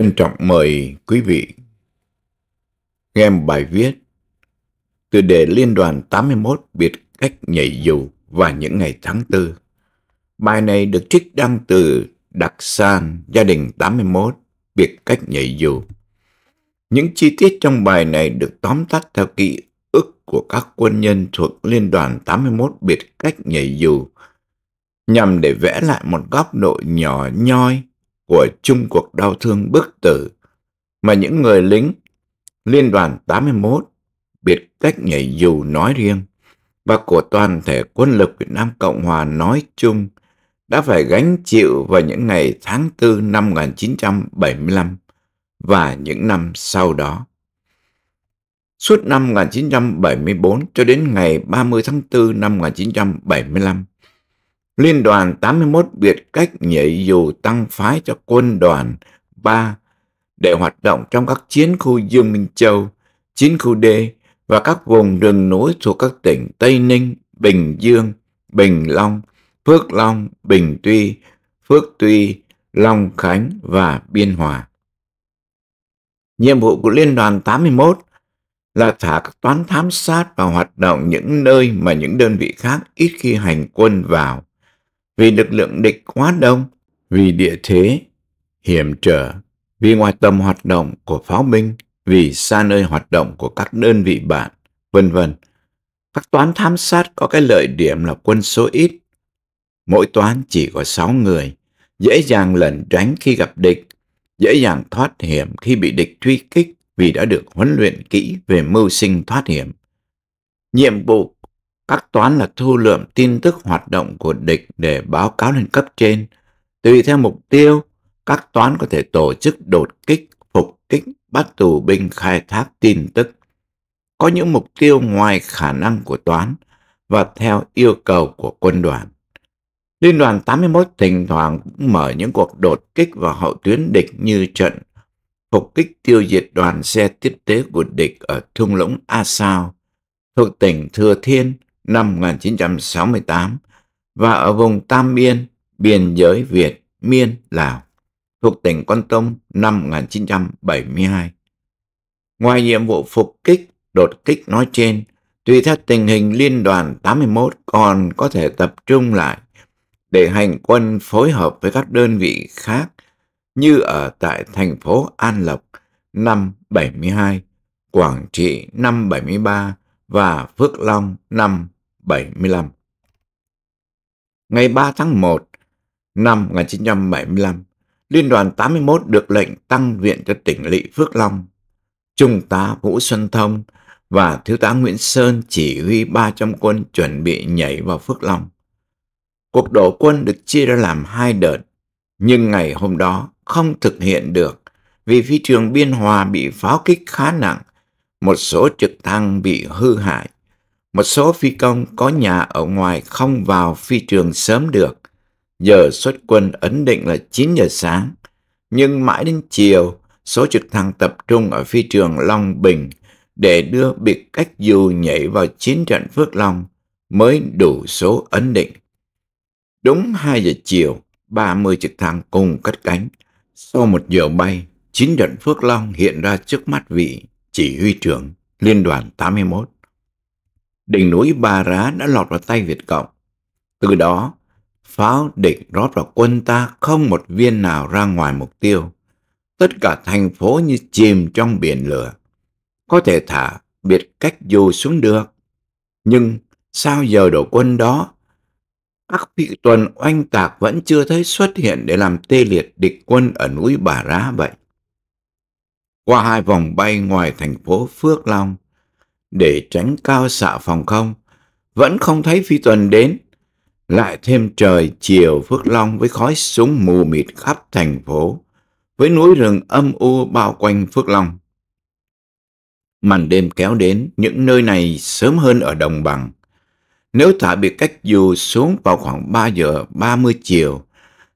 Trân trọng mời quý vị nghe một bài viết từ đề Liên đoàn 81 biệt cách nhảy dù và những ngày tháng tư. Bài này được trích đăng từ Đặc San Gia đình 81 biệt cách nhảy dù. Những chi tiết trong bài này được tóm tắt theo ký ức của các quân nhân thuộc Liên đoàn 81 biệt cách nhảy dù nhằm để vẽ lại một góc độ nhỏ nhoi của chung cuộc đau thương bức tử mà những người lính Liên đoàn 81 biệt cách nhảy dù nói riêng và của toàn thể quân lực Việt Nam Cộng Hòa nói chung đã phải gánh chịu vào những ngày tháng 4 năm 1975 và những năm sau đó. Suốt năm 1974 cho đến ngày 30 tháng 4 năm 1975, Liên đoàn 81 biệt cách nhảy dù tăng phái cho quân đoàn 3 để hoạt động trong các chiến khu Dương Minh Châu, chiến khu D và các vùng rừng núi thuộc các tỉnh Tây Ninh, Bình Dương, Bình Long, Phước Long, Bình Tuy, Phước Tuy, Long Khánh và Biên Hòa. Nhiệm vụ của Liên đoàn 81 là thả các toán thám sát và hoạt động những nơi mà những đơn vị khác ít khi hành quân vào vì lực lượng địch quá đông, vì địa thế hiểm trở, vì ngoài tầm hoạt động của pháo binh, vì xa nơi hoạt động của các đơn vị bạn, vân vân. Các toán tham sát có cái lợi điểm là quân số ít. Mỗi toán chỉ có 6 người, dễ dàng lẩn tránh khi gặp địch, dễ dàng thoát hiểm khi bị địch truy kích vì đã được huấn luyện kỹ về mưu sinh thoát hiểm. Nhiệm vụ các toán là thu lượm tin tức hoạt động của địch để báo cáo lên cấp trên. Tùy theo mục tiêu, các toán có thể tổ chức đột kích, phục kích, bắt tù binh khai thác tin tức. Có những mục tiêu ngoài khả năng của toán và theo yêu cầu của quân đoàn. Liên đoàn 81 thỉnh thoảng cũng mở những cuộc đột kích vào hậu tuyến địch như trận phục kích tiêu diệt đoàn xe tiếp tế của địch ở thung lũng A Sao thuộc tỉnh Thừa Thiên năm 1968 và ở vùng Tam Biên, biên giới Việt, Miên, Lào, thuộc tỉnh Con Tum năm 1972. Ngoài nhiệm vụ phục kích, đột kích nói trên, tùy theo tình hình liên đoàn 81 còn có thể tập trung lại để hành quân phối hợp với các đơn vị khác như ở tại thành phố An Lộc năm 72, Quảng Trị năm 73, và Phước Long năm 75. Ngày 3 tháng 1 năm 1975, Liên đoàn 81 được lệnh tăng viện cho tỉnh lỵ Phước Long. Trung tá Vũ Xuân Thông và Thiếu tá Nguyễn Sơn chỉ huy 300 quân chuẩn bị nhảy vào Phước Long. Cuộc đổ quân được chia ra làm hai đợt, nhưng ngày hôm đó không thực hiện được vì phi trường Biên Hòa bị pháo kích khá nặng. Một số trực thăng bị hư hại. Một số phi công có nhà ở ngoài không vào phi trường sớm được. Giờ xuất quân ấn định là 9 giờ sáng. Nhưng mãi đến chiều, số trực thăng tập trung ở phi trường Long Bình để đưa biệt cách dù nhảy vào chiến trận Phước Long mới đủ số ấn định. Đúng 2 giờ chiều, 30 trực thăng cùng cất cánh. Sau một giờ bay, chiến trận Phước Long hiện ra trước mắt vị chỉ huy trưởng. Liên đoàn 81. Đỉnh núi Ba Rá đã lọt vào tay Việt Cộng. Từ đó, pháo địch rót vào quân ta không một viên nào ra ngoài mục tiêu. Tất cả thành phố như chìm trong biển lửa. Có thể thả biệt cách dù xuống được. Nhưng sao giờ đổ quân đó? Các vị tuần oanh tạc vẫn chưa thấy xuất hiện để làm tê liệt địch quân ở núi Bà Rá vậy qua hai vòng bay ngoài thành phố Phước Long để tránh cao xạ phòng không. Vẫn không thấy phi tuần đến. Lại thêm trời chiều Phước Long với khói súng mù mịt khắp thành phố, với núi rừng âm u bao quanh Phước Long. Màn đêm kéo đến những nơi này sớm hơn ở đồng bằng. Nếu thả biệt cách dù xuống vào khoảng 3 giờ 30 chiều,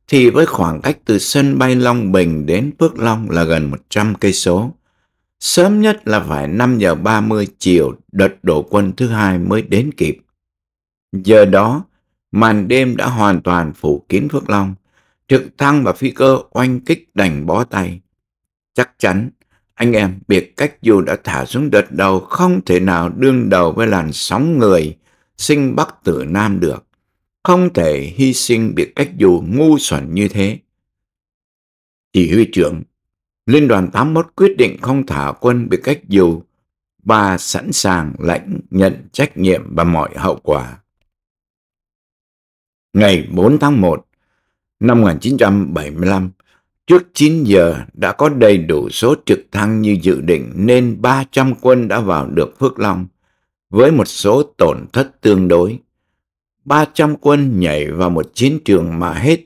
thì với khoảng cách từ sân bay Long Bình đến Phước Long là gần 100 cây số. Sớm nhất là phải 5 giờ 30 chiều đợt đổ quân thứ hai mới đến kịp. Giờ đó, màn đêm đã hoàn toàn phủ kín Phước Long. Trực thăng và phi cơ oanh kích đành bó tay. Chắc chắn, anh em biệt cách dù đã thả xuống đợt đầu không thể nào đương đầu với làn sóng người sinh Bắc tử Nam được không thể hy sinh bị cách dù ngu xuẩn như thế. Chỉ huy trưởng, Liên đoàn 81 quyết định không thả quân bị cách dù và sẵn sàng lãnh nhận trách nhiệm và mọi hậu quả. Ngày 4 tháng 1 năm 1975, trước 9 giờ đã có đầy đủ số trực thăng như dự định nên 300 quân đã vào được Phước Long với một số tổn thất tương đối. 300 quân nhảy vào một chiến trường mà hết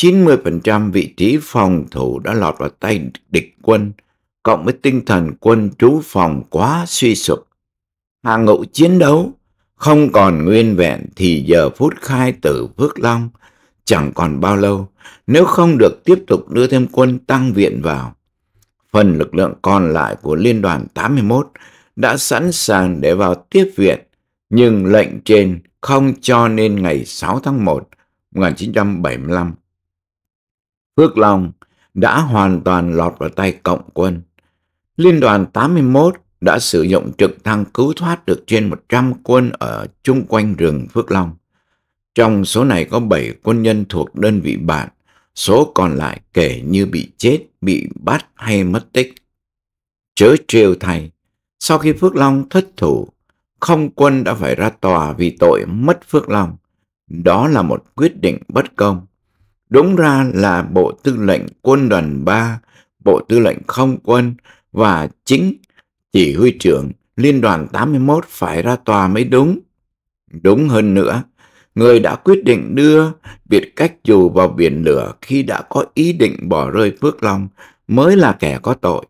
90% vị trí phòng thủ đã lọt vào tay địch quân, cộng với tinh thần quân trú phòng quá suy sụp. Hàng ngũ chiến đấu không còn nguyên vẹn thì giờ phút khai tử Phước Long chẳng còn bao lâu nếu không được tiếp tục đưa thêm quân tăng viện vào. Phần lực lượng còn lại của Liên đoàn 81 đã sẵn sàng để vào tiếp viện, nhưng lệnh trên không cho nên ngày 6 tháng 1 1975, Phước Long đã hoàn toàn lọt vào tay cộng quân. Liên đoàn 81 đã sử dụng trực thăng cứu thoát được trên 100 quân ở chung quanh rừng Phước Long. Trong số này có 7 quân nhân thuộc đơn vị bạn, số còn lại kể như bị chết, bị bắt hay mất tích. Chớ trêu thay, sau khi Phước Long thất thủ, không quân đã phải ra tòa vì tội mất phước lòng. Đó là một quyết định bất công. Đúng ra là Bộ Tư lệnh Quân đoàn 3, Bộ Tư lệnh Không quân và chính chỉ huy trưởng Liên đoàn 81 phải ra tòa mới đúng. Đúng hơn nữa, người đã quyết định đưa biệt Cách Dù vào biển lửa khi đã có ý định bỏ rơi Phước Long mới là kẻ có tội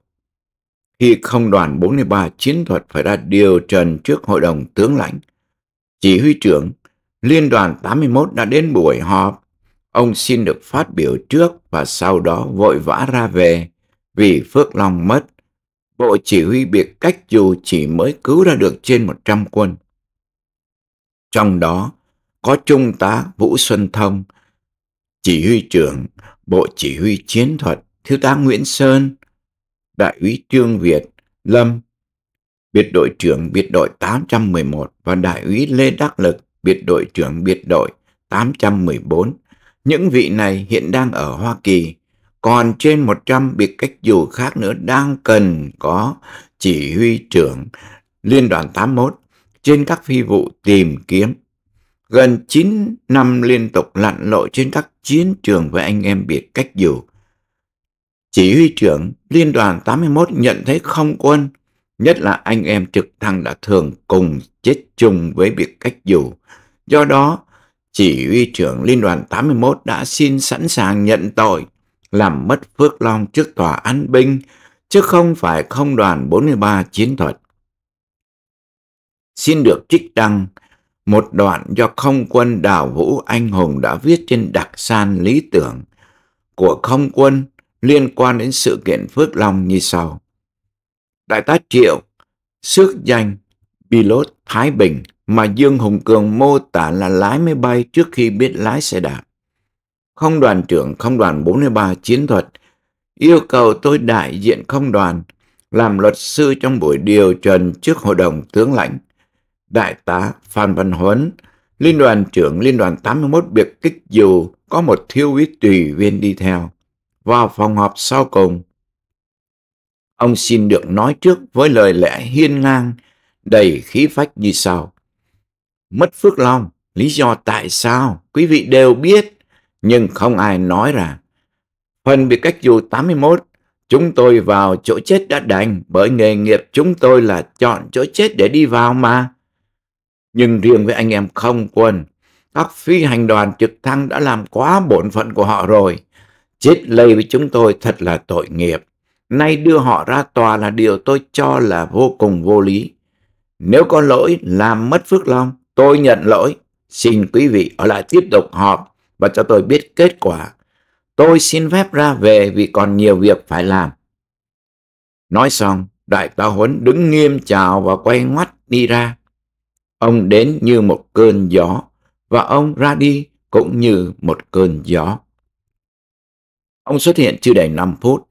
khi không đoàn 43 chiến thuật phải ra điều trần trước hội đồng tướng lãnh. Chỉ huy trưởng, Liên đoàn 81 đã đến buổi họp. Ông xin được phát biểu trước và sau đó vội vã ra về vì Phước Long mất. Bộ chỉ huy biệt cách dù chỉ mới cứu ra được trên 100 quân. Trong đó có Trung tá Vũ Xuân Thông, chỉ huy trưởng, bộ chỉ huy chiến thuật, thiếu tá Nguyễn Sơn, đại úy Trương Việt, Lâm, biệt đội trưởng biệt đội 811 và đại úy Lê Đắc Lực, biệt đội trưởng biệt đội 814. Những vị này hiện đang ở Hoa Kỳ, còn trên 100 biệt cách dù khác nữa đang cần có chỉ huy trưởng Liên đoàn 81 trên các phi vụ tìm kiếm. Gần 9 năm liên tục lặn lội trên các chiến trường với anh em biệt cách dù, chỉ huy trưởng Liên đoàn 81 nhận thấy không quân, nhất là anh em trực thăng đã thường cùng chết chung với việc cách dù. Do đó, chỉ huy trưởng Liên đoàn 81 đã xin sẵn sàng nhận tội, làm mất Phước Long trước tòa án binh, chứ không phải không đoàn 43 chiến thuật. Xin được trích đăng một đoạn do không quân Đào Vũ Anh Hùng đã viết trên đặc san lý tưởng của không quân liên quan đến sự kiện Phước Long như sau. Đại tá Triệu, sức danh pilot Thái Bình mà Dương Hùng Cường mô tả là lái máy bay trước khi biết lái xe đạp. Không đoàn trưởng không đoàn 43 chiến thuật yêu cầu tôi đại diện không đoàn làm luật sư trong buổi điều trần trước hội đồng tướng lãnh. Đại tá Phan Văn Huấn, Liên đoàn trưởng Liên đoàn 81 biệt kích dù có một thiếu úy tùy viên đi theo vào phòng họp sau cùng. Ông xin được nói trước với lời lẽ hiên ngang, đầy khí phách như sau. Mất Phước Long, lý do tại sao quý vị đều biết, nhưng không ai nói ra. Phần bị cách dù 81, chúng tôi vào chỗ chết đã đành bởi nghề nghiệp chúng tôi là chọn chỗ chết để đi vào mà. Nhưng riêng với anh em không quân, các phi hành đoàn trực thăng đã làm quá bổn phận của họ rồi. Chết lây với chúng tôi thật là tội nghiệp. Nay đưa họ ra tòa là điều tôi cho là vô cùng vô lý. Nếu có lỗi làm mất phước long, tôi nhận lỗi. Xin quý vị ở lại tiếp tục họp và cho tôi biết kết quả. Tôi xin phép ra về vì còn nhiều việc phải làm. Nói xong, đại tá Huấn đứng nghiêm chào và quay ngoắt đi ra. Ông đến như một cơn gió và ông ra đi cũng như một cơn gió. Ông xuất hiện chưa đầy 5 phút.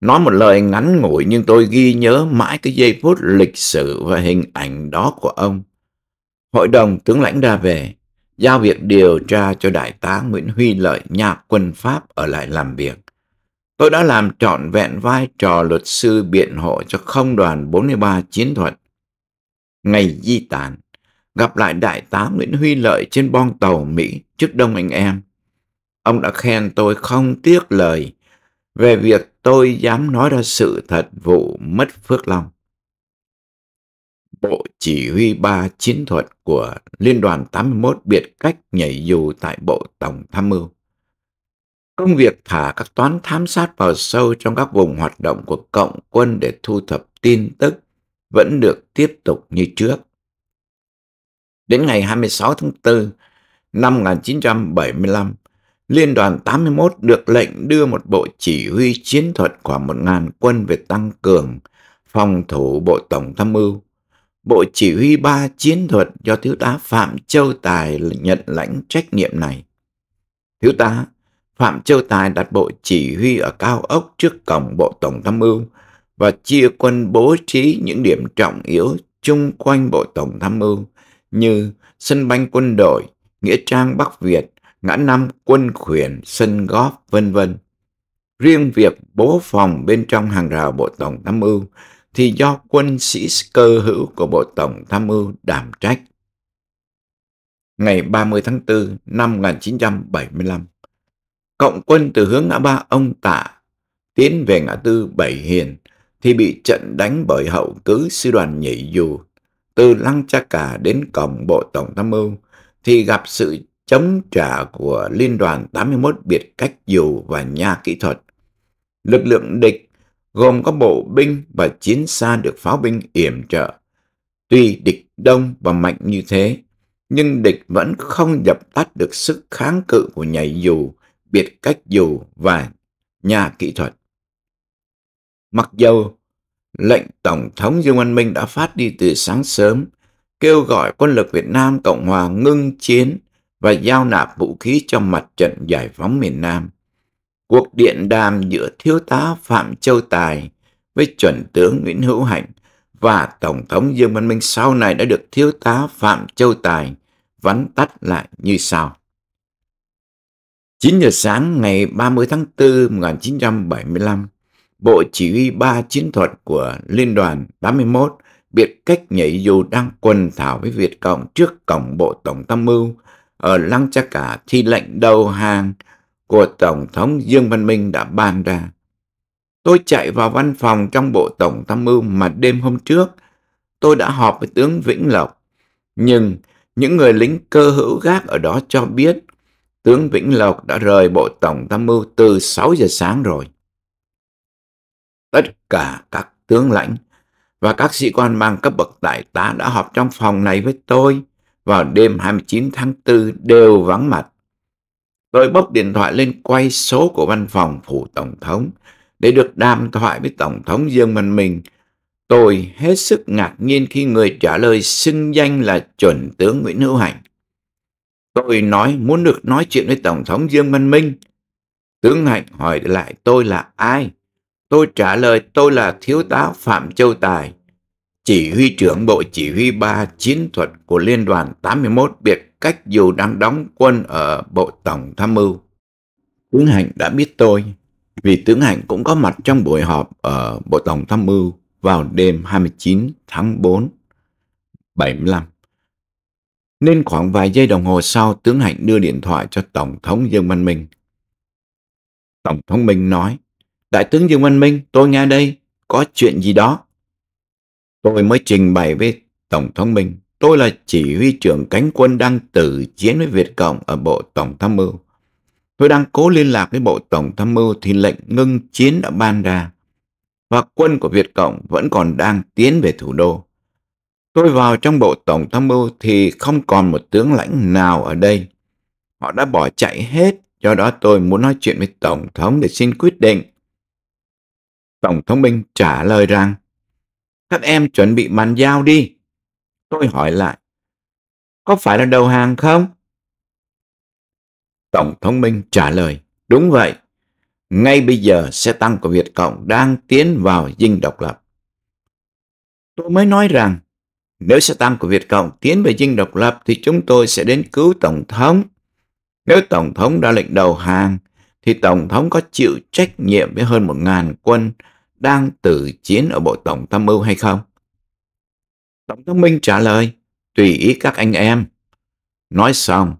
Nói một lời ngắn ngủi nhưng tôi ghi nhớ mãi cái giây phút lịch sử và hình ảnh đó của ông. Hội đồng tướng lãnh ra về, giao việc điều tra cho đại tá Nguyễn Huy Lợi nhà quân Pháp ở lại làm việc. Tôi đã làm trọn vẹn vai trò luật sư biện hộ cho không đoàn 43 chiến thuật. Ngày di tản, gặp lại đại tá Nguyễn Huy Lợi trên bon tàu Mỹ trước đông anh em. Ông đã khen tôi không tiếc lời về việc tôi dám nói ra sự thật vụ mất Phước Long. Bộ chỉ huy ba chiến thuật của Liên đoàn 81 biệt cách nhảy dù tại Bộ Tổng Tham mưu. Công việc thả các toán thám sát vào sâu trong các vùng hoạt động của cộng quân để thu thập tin tức vẫn được tiếp tục như trước. Đến ngày 26 tháng 4 năm 1975, Liên đoàn 81 được lệnh đưa một bộ chỉ huy chiến thuật khoảng 1.000 quân về tăng cường phòng thủ Bộ Tổng Tham mưu. Bộ chỉ huy ba chiến thuật do Thiếu tá Phạm Châu Tài nhận lãnh trách nhiệm này. Thiếu tá Phạm Châu Tài đặt bộ chỉ huy ở cao ốc trước cổng Bộ Tổng Tham mưu và chia quân bố trí những điểm trọng yếu chung quanh Bộ Tổng Tham mưu như sân banh quân đội, Nghĩa trang Bắc Việt, ngã năm quân khuyển, sân góp, vân vân. Riêng việc bố phòng bên trong hàng rào Bộ Tổng Tham mưu thì do quân sĩ cơ hữu của Bộ Tổng Tham mưu đảm trách. Ngày 30 tháng 4 năm 1975, cộng quân từ hướng ngã ba ông Tạ tiến về ngã tư Bảy Hiền thì bị trận đánh bởi hậu cứ sư đoàn nhảy dù từ Lăng Cha Cả đến cổng Bộ Tổng Tham mưu thì gặp sự chống trả của Liên đoàn 81 biệt cách dù và nha kỹ thuật. Lực lượng địch gồm có bộ binh và chiến xa được pháo binh yểm trợ. Tuy địch đông và mạnh như thế, nhưng địch vẫn không dập tắt được sức kháng cự của nhảy dù, biệt cách dù và nhà kỹ thuật. Mặc dầu lệnh Tổng thống Dương Văn Minh đã phát đi từ sáng sớm, kêu gọi quân lực Việt Nam Cộng Hòa ngưng chiến và giao nạp vũ khí cho mặt trận giải phóng miền Nam. Cuộc điện đàm giữa thiếu tá Phạm Châu Tài với chuẩn tướng Nguyễn Hữu Hạnh và Tổng thống Dương Văn Minh sau này đã được thiếu tá Phạm Châu Tài vắn tắt lại như sau. 9 giờ sáng ngày 30 tháng 4 1975, Bộ Chỉ huy 3 chiến thuật của Liên đoàn 81 biệt cách nhảy dù đang quần thảo với Việt Cộng trước cổng Bộ Tổng tham mưu ở Lăng Cha Cả thì lệnh đầu hàng của Tổng thống Dương Văn Minh đã ban ra. Tôi chạy vào văn phòng trong bộ Tổng tham mưu mà đêm hôm trước tôi đã họp với tướng Vĩnh Lộc. Nhưng những người lính cơ hữu gác ở đó cho biết tướng Vĩnh Lộc đã rời bộ Tổng tham mưu từ 6 giờ sáng rồi. Tất cả các tướng lãnh và các sĩ quan mang cấp bậc đại tá đã họp trong phòng này với tôi vào đêm 29 tháng 4 đều vắng mặt. Tôi bốc điện thoại lên quay số của văn phòng phủ tổng thống để được đàm thoại với tổng thống Dương Văn Minh. Tôi hết sức ngạc nhiên khi người trả lời xưng danh là chuẩn tướng Nguyễn Hữu Hạnh. Tôi nói muốn được nói chuyện với tổng thống Dương Văn Minh. Tướng Hạnh hỏi lại tôi là ai? Tôi trả lời tôi là thiếu tá Phạm Châu Tài chỉ huy trưởng Bộ Chỉ huy 3 Chiến thuật của Liên đoàn 81 biệt cách dù đang đóng quân ở Bộ Tổng Tham mưu. Tướng Hạnh đã biết tôi, vì tướng Hạnh cũng có mặt trong buổi họp ở Bộ Tổng Tham mưu vào đêm 29 tháng 4, 75. Nên khoảng vài giây đồng hồ sau, tướng Hạnh đưa điện thoại cho Tổng thống Dương Văn Minh. Tổng thống Minh nói, Đại tướng Dương Văn Minh, tôi nghe đây, có chuyện gì đó. Tôi mới trình bày với Tổng thống Minh, tôi là chỉ huy trưởng cánh quân đang tử chiến với Việt Cộng ở Bộ Tổng Tham mưu. Tôi đang cố liên lạc với Bộ Tổng Tham mưu thì lệnh ngưng chiến đã ban ra và quân của Việt Cộng vẫn còn đang tiến về thủ đô. Tôi vào trong bộ tổng tham mưu thì không còn một tướng lãnh nào ở đây. Họ đã bỏ chạy hết, do đó tôi muốn nói chuyện với Tổng thống để xin quyết định. Tổng thống Minh trả lời rằng các em chuẩn bị bàn giao đi. Tôi hỏi lại, có phải là đầu hàng không? Tổng thống Minh trả lời, đúng vậy. Ngay bây giờ xe tăng của Việt Cộng đang tiến vào dinh độc lập. Tôi mới nói rằng, nếu xe tăng của Việt Cộng tiến về dinh độc lập thì chúng tôi sẽ đến cứu Tổng thống. Nếu Tổng thống đã lệnh đầu hàng, thì Tổng thống có chịu trách nhiệm với hơn một ngàn quân đang tự chiến ở Bộ Tổng tham mưu hay không? Tổng thống Minh trả lời, tùy ý các anh em. Nói xong,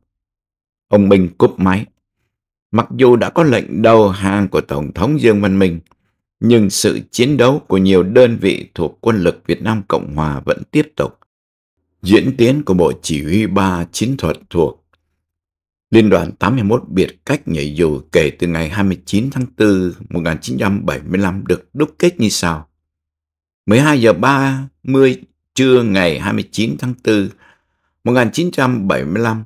ông Minh cúp máy. Mặc dù đã có lệnh đầu hàng của Tổng thống Dương Văn Minh, nhưng sự chiến đấu của nhiều đơn vị thuộc quân lực Việt Nam Cộng Hòa vẫn tiếp tục. Diễn tiến của Bộ Chỉ huy 3 chiến thuật thuộc Liên đoàn 81 biệt cách nhảy dù kể từ ngày 29 tháng 4 1975 được đúc kết như sau. 12 giờ 30 trưa ngày 29 tháng 4 1975,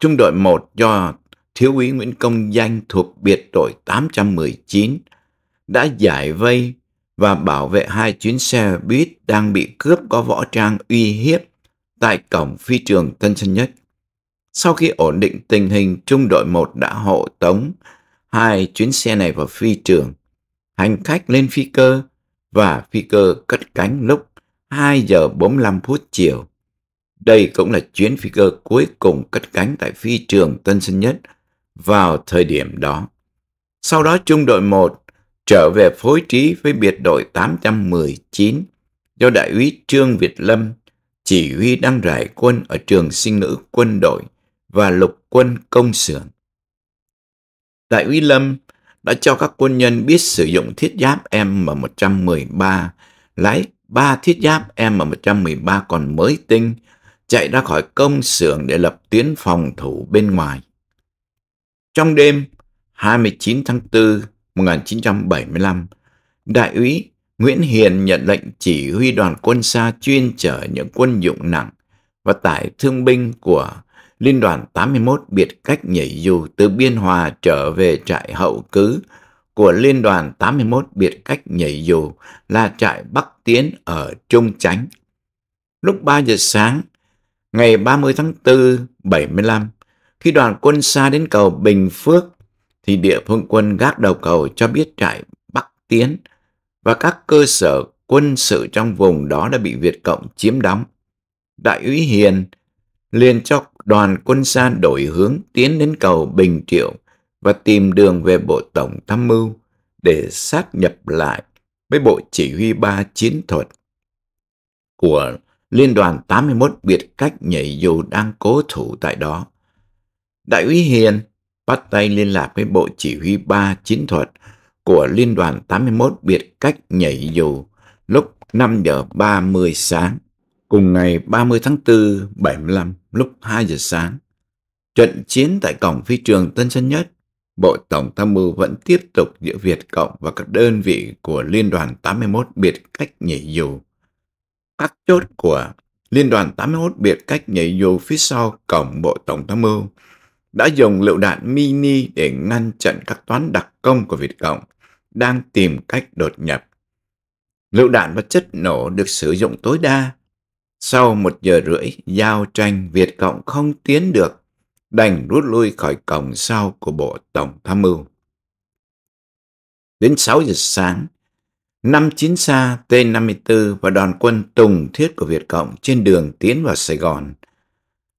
trung đội 1 do Thiếu úy Nguyễn Công Danh thuộc biệt đội 819 đã giải vây và bảo vệ hai chuyến xe buýt đang bị cướp có võ trang uy hiếp tại cổng phi trường Tân Sơn Nhất sau khi ổn định tình hình, trung đội 1 đã hộ tống hai chuyến xe này vào phi trường, hành khách lên phi cơ và phi cơ cất cánh lúc 2 giờ 45 phút chiều. Đây cũng là chuyến phi cơ cuối cùng cất cánh tại phi trường Tân Sơn Nhất vào thời điểm đó. Sau đó trung đội 1 trở về phối trí với biệt đội 819 do đại úy Trương Việt Lâm chỉ huy đang rải quân ở trường sinh ngữ quân đội và lục quân công xưởng. Đại úy Lâm đã cho các quân nhân biết sử dụng thiết giáp M113, lái ba thiết giáp M113 còn mới tinh, chạy ra khỏi công xưởng để lập tuyến phòng thủ bên ngoài. Trong đêm 29 tháng 4 1975, Đại úy Nguyễn Hiền nhận lệnh chỉ huy đoàn quân xa chuyên chở những quân dụng nặng và tải thương binh của Liên đoàn 81 biệt cách nhảy dù từ Biên Hòa trở về trại hậu cứ của Liên đoàn 81 biệt cách nhảy dù là trại Bắc Tiến ở Trung Chánh. Lúc 3 giờ sáng, ngày 30 tháng 4, 75, khi đoàn quân xa đến cầu Bình Phước, thì địa phương quân gác đầu cầu cho biết trại Bắc Tiến và các cơ sở quân sự trong vùng đó đã bị Việt Cộng chiếm đóng. Đại úy Hiền liền cho đoàn quân xa đổi hướng tiến đến cầu Bình Triệu và tìm đường về Bộ Tổng Tham mưu để sát nhập lại với Bộ Chỉ huy 3 Chiến thuật của Liên đoàn 81 biệt cách nhảy dù đang cố thủ tại đó. Đại úy Hiền bắt tay liên lạc với Bộ Chỉ huy 3 Chiến thuật của Liên đoàn 81 biệt cách nhảy dù lúc 5 giờ 30 sáng cùng ngày 30 tháng 4 75 lúc 2 giờ sáng. Trận chiến tại cổng phi trường Tân Sơn Nhất, Bộ Tổng tham mưu vẫn tiếp tục giữa Việt Cộng và các đơn vị của Liên đoàn 81 biệt cách nhảy dù. Các chốt của Liên đoàn 81 biệt cách nhảy dù phía sau cổng Bộ Tổng tham mưu đã dùng lựu đạn mini để ngăn chặn các toán đặc công của Việt Cộng đang tìm cách đột nhập. Lựu đạn và chất nổ được sử dụng tối đa sau một giờ rưỡi, giao tranh Việt Cộng không tiến được, đành rút lui khỏi cổng sau của Bộ Tổng Tham mưu. Đến 6 giờ sáng, năm chiến xa T-54 và đoàn quân tùng thiết của Việt Cộng trên đường tiến vào Sài Gòn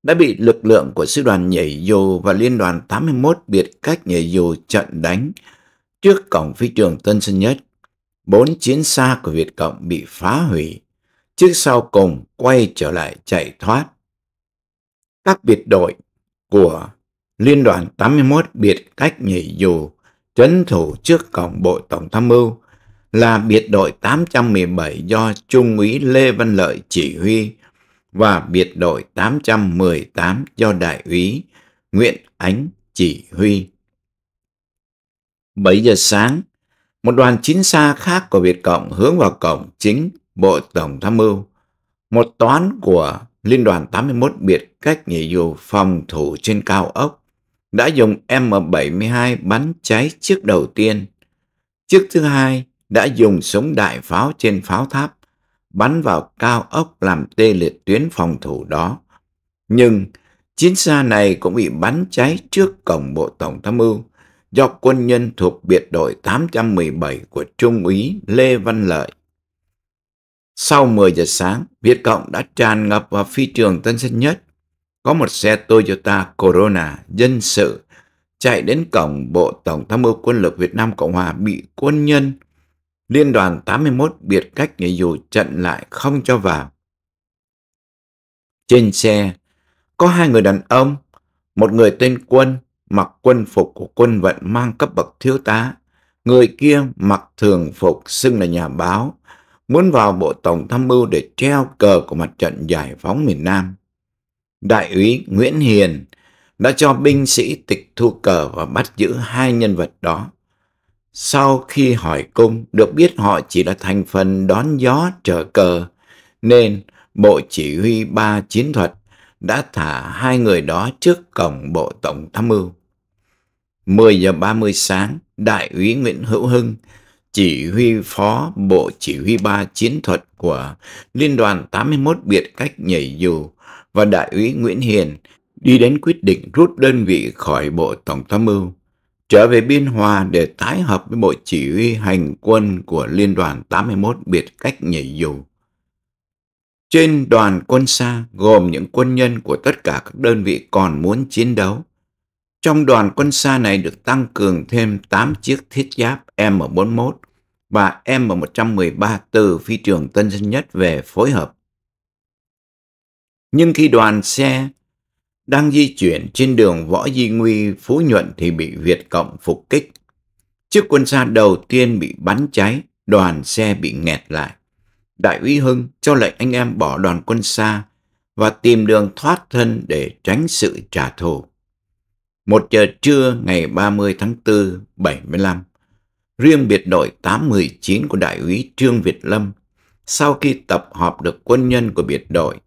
đã bị lực lượng của sư đoàn nhảy dù và liên đoàn 81 biệt cách nhảy dù trận đánh trước cổng phi trường Tân Sơn Nhất. Bốn chiến xa của Việt Cộng bị phá hủy, chiếc sau cùng quay trở lại chạy thoát. Các biệt đội của Liên đoàn 81 biệt cách nhảy dù trấn thủ trước cổng Bộ Tổng Tham mưu là biệt đội 817 do Trung úy Lê Văn Lợi chỉ huy và biệt đội 818 do Đại úy Nguyễn Ánh chỉ huy. 7 giờ sáng, một đoàn chính xa khác của Việt Cộng hướng vào cổng chính Bộ Tổng Tham mưu, một toán của Liên đoàn 81 biệt cách Nhảy dù phòng thủ trên cao ốc đã dùng M72 bắn cháy chiếc đầu tiên. Chiếc thứ hai đã dùng súng đại pháo trên pháo tháp bắn vào cao ốc làm tê liệt tuyến phòng thủ đó. Nhưng chiến xa này cũng bị bắn cháy trước cổng Bộ Tổng Tham mưu do quân nhân thuộc biệt đội 817 của Trung úy Lê Văn Lợi sau 10 giờ sáng, Việt Cộng đã tràn ngập vào phi trường Tân Sơn Nhất. Có một xe Toyota Corona dân sự chạy đến cổng Bộ Tổng tham mưu quân lực Việt Nam Cộng Hòa bị quân nhân Liên đoàn 81 biệt cách nhảy dù chặn lại không cho vào. Trên xe có hai người đàn ông, một người tên Quân mặc quân phục của quân vận mang cấp bậc thiếu tá, người kia mặc thường phục xưng là nhà báo, muốn vào Bộ Tổng Tham mưu để treo cờ của mặt trận giải phóng miền Nam. Đại úy Nguyễn Hiền đã cho binh sĩ tịch thu cờ và bắt giữ hai nhân vật đó. Sau khi hỏi cung, được biết họ chỉ là thành phần đón gió trở cờ, nên Bộ Chỉ huy ba Chiến thuật đã thả hai người đó trước cổng Bộ Tổng Tham mưu. 10 giờ 30 sáng, Đại úy Nguyễn Hữu Hưng chỉ huy phó Bộ Chỉ huy ba Chiến thuật của Liên đoàn 81 biệt cách nhảy dù và Đại úy Nguyễn Hiền đi đến quyết định rút đơn vị khỏi Bộ Tổng tham mưu, trở về Biên Hòa để tái hợp với Bộ Chỉ huy hành quân của Liên đoàn 81 biệt cách nhảy dù. Trên đoàn quân xa gồm những quân nhân của tất cả các đơn vị còn muốn chiến đấu, trong đoàn quân xa này được tăng cường thêm 8 chiếc thiết giáp M41 và M113 từ phi trường Tân Sơn Nhất về phối hợp. Nhưng khi đoàn xe đang di chuyển trên đường Võ Di Nguy, Phú Nhuận thì bị Việt Cộng phục kích. Chiếc quân xa đầu tiên bị bắn cháy, đoàn xe bị nghẹt lại. Đại úy Hưng cho lệnh anh em bỏ đoàn quân xa và tìm đường thoát thân để tránh sự trả thù. Một giờ trưa ngày 30 tháng 4, 75, riêng biệt đội 819 của Đại úy Trương Việt Lâm, sau khi tập họp được quân nhân của biệt đội,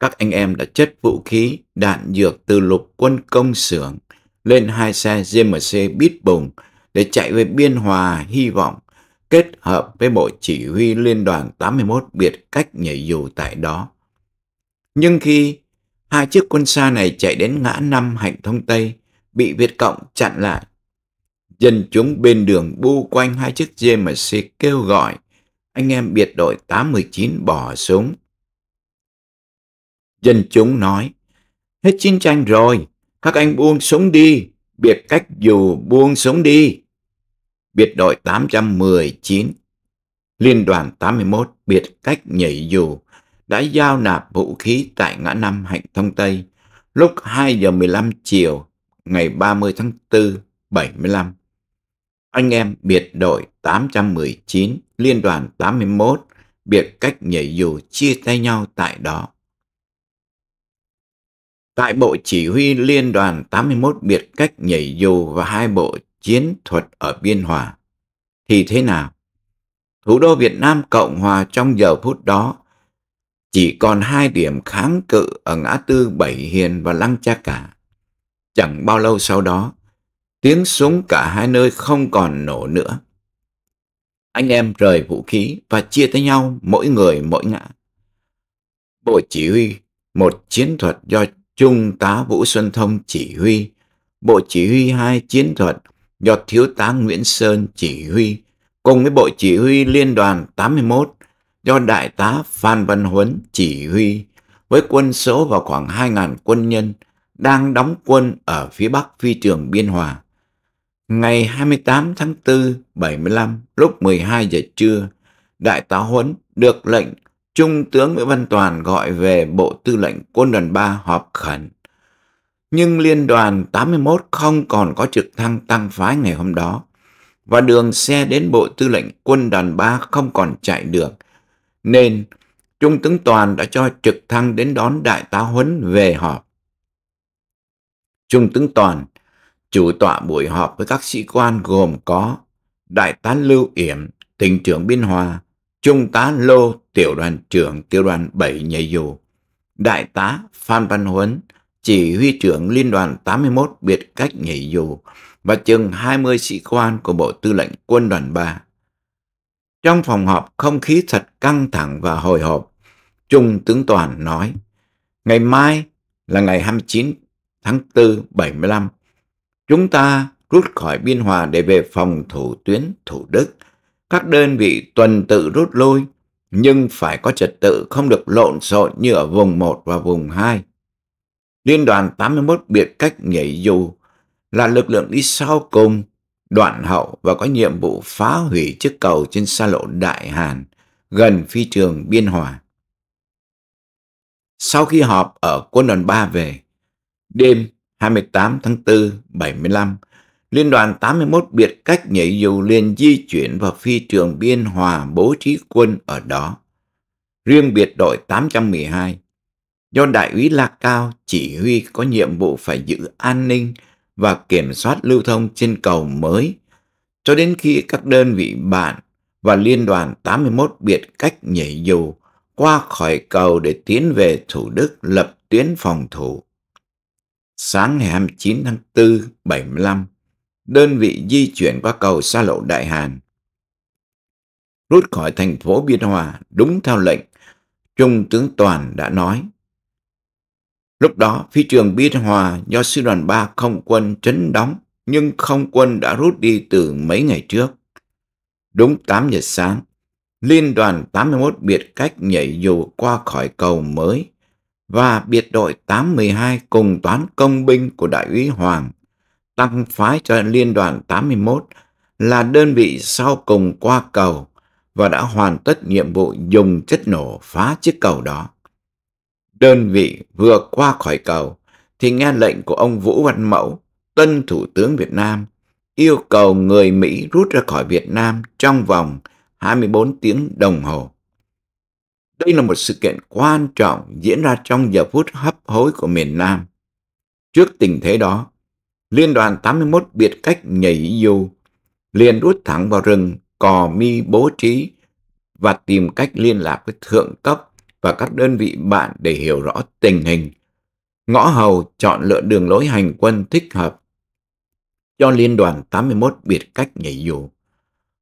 các anh em đã chất vũ khí, đạn dược từ lục quân công xưởng lên hai xe GMC bít bùng để chạy về Biên Hòa hy vọng kết hợp với Bộ Chỉ huy Liên đoàn 81 biệt cách nhảy dù tại đó. Nhưng khi hai chiếc quân xa này chạy đến ngã năm Hạnh Thông Tây, bị Việt Cộng chặn lại. Dân chúng bên đường bu quanh hai chiếc GMC kêu gọi anh em biệt đội 819 bỏ súng. Dân chúng nói, hết chiến tranh rồi, các anh buông súng đi, biệt cách dù buông súng đi. Biệt đội 819, Liên đoàn 81 biệt cách nhảy dù đã giao nạp vũ khí tại ngã năm Hạnh Thông Tây lúc 2 giờ 15 chiều ngày 30 tháng 4, 75. Anh em biệt đội 819, liên đoàn 81, biệt cách nhảy dù chia tay nhau tại đó. Tại Bộ Chỉ huy Liên đoàn 81 biệt cách nhảy dù và hai bộ chiến thuật ở Biên Hòa, thì thế nào? Thủ đô Việt Nam Cộng Hòa trong giờ phút đó chỉ còn hai điểm kháng cự ở ngã tư Bảy Hiền và Lăng Cha Cả. Chẳng bao lâu sau đó, tiếng súng cả hai nơi không còn nổ nữa. Anh em rời vũ khí và chia tay nhau mỗi người mỗi ngã. Bộ chỉ huy, một chiến thuật do Trung tá Vũ Xuân Thông chỉ huy, Bộ chỉ huy hai chiến thuật do Thiếu tá Nguyễn Sơn chỉ huy, cùng với Bộ chỉ huy Liên đoàn 81 do Đại tá Phan Văn Huấn chỉ huy, với quân số vào khoảng 2.000 quân nhân, đang đóng quân ở phía bắc phi trường Biên Hòa. Ngày 28 tháng 4, 75, lúc 12 giờ trưa, Đại tá Huấn được lệnh Trung tướng Nguyễn Văn Toàn gọi về Bộ Tư lệnh Quân đoàn 3 họp khẩn. Nhưng Liên đoàn 81 không còn có trực thăng tăng phái ngày hôm đó và đường xe đến Bộ Tư lệnh Quân đoàn 3 không còn chạy được. Nên Trung tướng Toàn đã cho trực thăng đến đón Đại tá Huấn về họp. Trung tướng Toàn chủ tọa buổi họp với các sĩ quan gồm có Đại tá Lưu Yểm, tỉnh trưởng Biên Hòa, Trung tá Lô, tiểu đoàn trưởng tiểu đoàn 7 Nhảy Dù, Đại tá Phan Văn Huấn, chỉ huy trưởng Liên đoàn 81 biệt cách Nhảy Dù và chừng 20 sĩ quan của Bộ Tư lệnh Quân đoàn 3. Trong phòng họp không khí thật căng thẳng và hồi hộp, Trung tướng Toàn nói, ngày mai là ngày 29 tháng 4 75, chúng ta rút khỏi Biên Hòa để về phòng thủ tuyến Thủ Đức. Các đơn vị tuần tự rút lui, nhưng phải có trật tự không được lộn xộn như ở vùng 1 và vùng 2. Liên đoàn 81 biệt cách nhảy dù là lực lượng đi sau cùng, đoạn hậu và có nhiệm vụ phá hủy chiếc cầu trên xa lộ Đại Hàn gần phi trường Biên Hòa. Sau khi họp ở quân đoàn 3 về, Đêm 28 tháng 4, 75, Liên đoàn 81 biệt cách nhảy dù liền di chuyển vào phi trường Biên Hòa bố trí quân ở đó. Riêng biệt đội 812, do Đại úy La Cao chỉ huy có nhiệm vụ phải giữ an ninh và kiểm soát lưu thông trên cầu mới, cho đến khi các đơn vị bạn và Liên đoàn 81 biệt cách nhảy dù qua khỏi cầu để tiến về Thủ Đức lập tuyến phòng thủ. Sáng ngày 29 tháng 4, 75, đơn vị di chuyển qua cầu xa lộ Đại Hàn. Rút khỏi thành phố Biên Hòa đúng theo lệnh, Trung tướng Toàn đã nói. Lúc đó, phi trường Biên Hòa do sư đoàn 3 không quân trấn đóng, nhưng không quân đã rút đi từ mấy ngày trước. Đúng 8 giờ sáng, Liên đoàn 81 biệt cách nhảy dù qua khỏi cầu mới và biệt đội 812 cùng toán công binh của Đại úy Hoàng, tăng phái cho Liên đoàn 81 là đơn vị sau cùng qua cầu và đã hoàn tất nhiệm vụ dùng chất nổ phá chiếc cầu đó. Đơn vị vừa qua khỏi cầu thì nghe lệnh của ông Vũ Văn Mẫu, tân Thủ tướng Việt Nam, yêu cầu người Mỹ rút ra khỏi Việt Nam trong vòng 24 tiếng đồng hồ. Đây là một sự kiện quan trọng diễn ra trong giờ phút hấp hối của miền Nam. Trước tình thế đó, Liên đoàn 81 biệt cách nhảy dù, liền rút thẳng vào rừng cò mi bố trí và tìm cách liên lạc với thượng cấp và các đơn vị bạn để hiểu rõ tình hình. Ngõ hầu chọn lựa đường lối hành quân thích hợp cho Liên đoàn 81 biệt cách nhảy dù.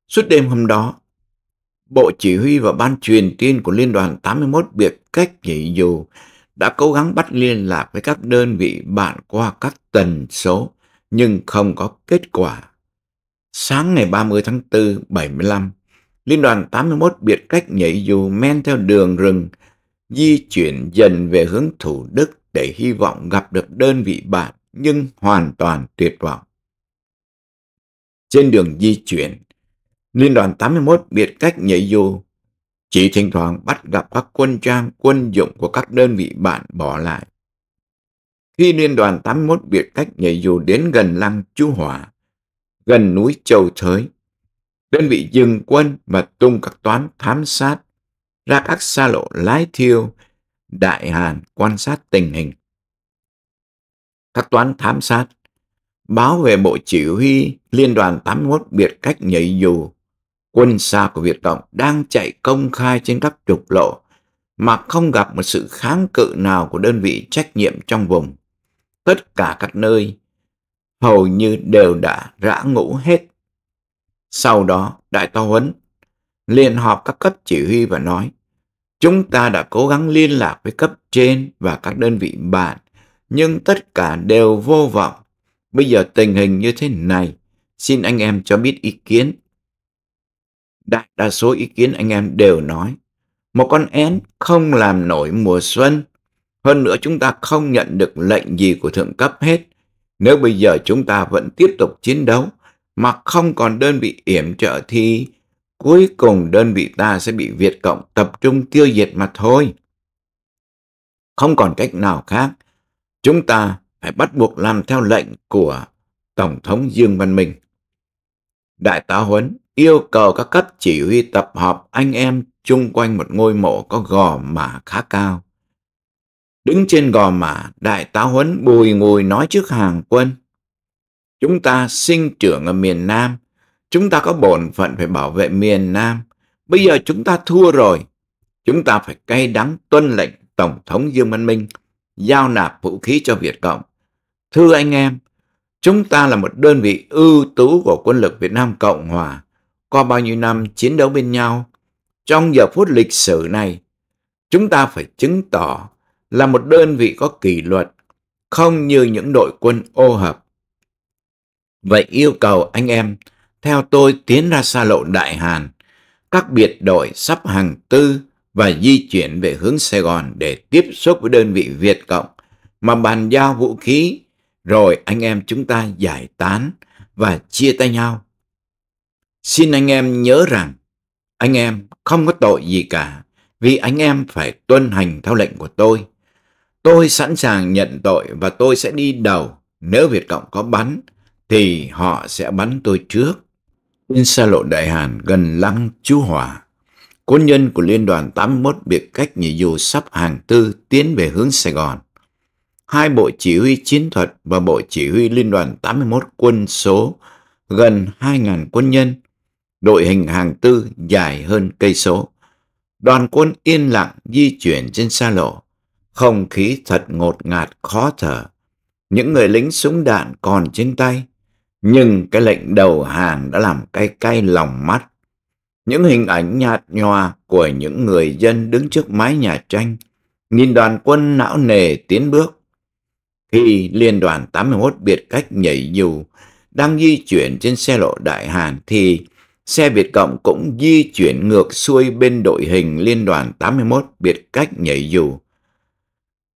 Suốt đêm hôm đó, Bộ Chỉ huy và Ban truyền tin của Liên đoàn 81 biệt cách nhỉ dù đã cố gắng bắt liên lạc với các đơn vị bạn qua các tần số, nhưng không có kết quả. Sáng ngày 30 tháng 4, 75, Liên đoàn 81 biệt cách nhảy dù men theo đường rừng, di chuyển dần về hướng Thủ Đức để hy vọng gặp được đơn vị bạn, nhưng hoàn toàn tuyệt vọng. Trên đường di chuyển, Liên đoàn 81 biệt cách nhảy dù, chỉ thỉnh thoảng bắt gặp các quân trang, quân dụng của các đơn vị bạn bỏ lại. Khi Liên đoàn 81 biệt cách nhảy dù đến gần lăng Chú Hỏa, gần núi Châu Thới, đơn vị dừng quân và tung các toán thám sát ra các xa lộ lái thiêu, đại hàn quan sát tình hình. Các toán thám sát báo về bộ chỉ huy liên đoàn 81 biệt cách nhảy dù quân xa của Việt Cộng đang chạy công khai trên các trục lộ mà không gặp một sự kháng cự nào của đơn vị trách nhiệm trong vùng. Tất cả các nơi hầu như đều đã rã ngũ hết. Sau đó, Đại tá Huấn liền họp các cấp chỉ huy và nói Chúng ta đã cố gắng liên lạc với cấp trên và các đơn vị bạn, nhưng tất cả đều vô vọng. Bây giờ tình hình như thế này, xin anh em cho biết ý kiến đại đa số ý kiến anh em đều nói một con én không làm nổi mùa xuân. Hơn nữa chúng ta không nhận được lệnh gì của thượng cấp hết. Nếu bây giờ chúng ta vẫn tiếp tục chiến đấu mà không còn đơn vị yểm trợ thì cuối cùng đơn vị ta sẽ bị Việt Cộng tập trung tiêu diệt mà thôi. Không còn cách nào khác. Chúng ta phải bắt buộc làm theo lệnh của Tổng thống Dương Văn Minh. Đại tá Huấn yêu cầu các cấp chỉ huy tập hợp anh em chung quanh một ngôi mộ có gò mả khá cao. Đứng trên gò mả, đại tá Huấn bùi ngồi nói trước hàng quân. Chúng ta sinh trưởng ở miền Nam, chúng ta có bổn phận phải bảo vệ miền Nam. Bây giờ chúng ta thua rồi, chúng ta phải cay đắng tuân lệnh Tổng thống Dương Văn Minh giao nạp vũ khí cho Việt Cộng. Thưa anh em, chúng ta là một đơn vị ưu tú của quân lực Việt Nam Cộng Hòa qua bao nhiêu năm chiến đấu bên nhau, trong giờ phút lịch sử này, chúng ta phải chứng tỏ là một đơn vị có kỷ luật, không như những đội quân ô hợp. Vậy yêu cầu anh em theo tôi tiến ra xa lộ Đại Hàn, các biệt đội sắp hàng tư và di chuyển về hướng Sài Gòn để tiếp xúc với đơn vị Việt Cộng mà bàn giao vũ khí, rồi anh em chúng ta giải tán và chia tay nhau Xin anh em nhớ rằng, anh em không có tội gì cả, vì anh em phải tuân hành theo lệnh của tôi. Tôi sẵn sàng nhận tội và tôi sẽ đi đầu. Nếu Việt Cộng có bắn, thì họ sẽ bắn tôi trước. Trên xa lộ Đại Hàn gần lăng Chú Hòa, quân nhân của Liên đoàn 81 biệt cách nhị dù sắp hàng tư tiến về hướng Sài Gòn. Hai bộ chỉ huy chiến thuật và bộ chỉ huy Liên đoàn 81 quân số gần 2.000 quân nhân đội hình hàng tư dài hơn cây số. Đoàn quân yên lặng di chuyển trên xa lộ, không khí thật ngột ngạt khó thở. Những người lính súng đạn còn trên tay, nhưng cái lệnh đầu hàng đã làm cay cay lòng mắt. Những hình ảnh nhạt nhòa của những người dân đứng trước mái nhà tranh, nhìn đoàn quân não nề tiến bước. Khi Liên đoàn 81 biệt cách nhảy dù đang di chuyển trên xe lộ Đại Hàn thì Xe Việt Cộng cũng di chuyển ngược xuôi bên đội hình Liên đoàn 81 biệt cách nhảy dù.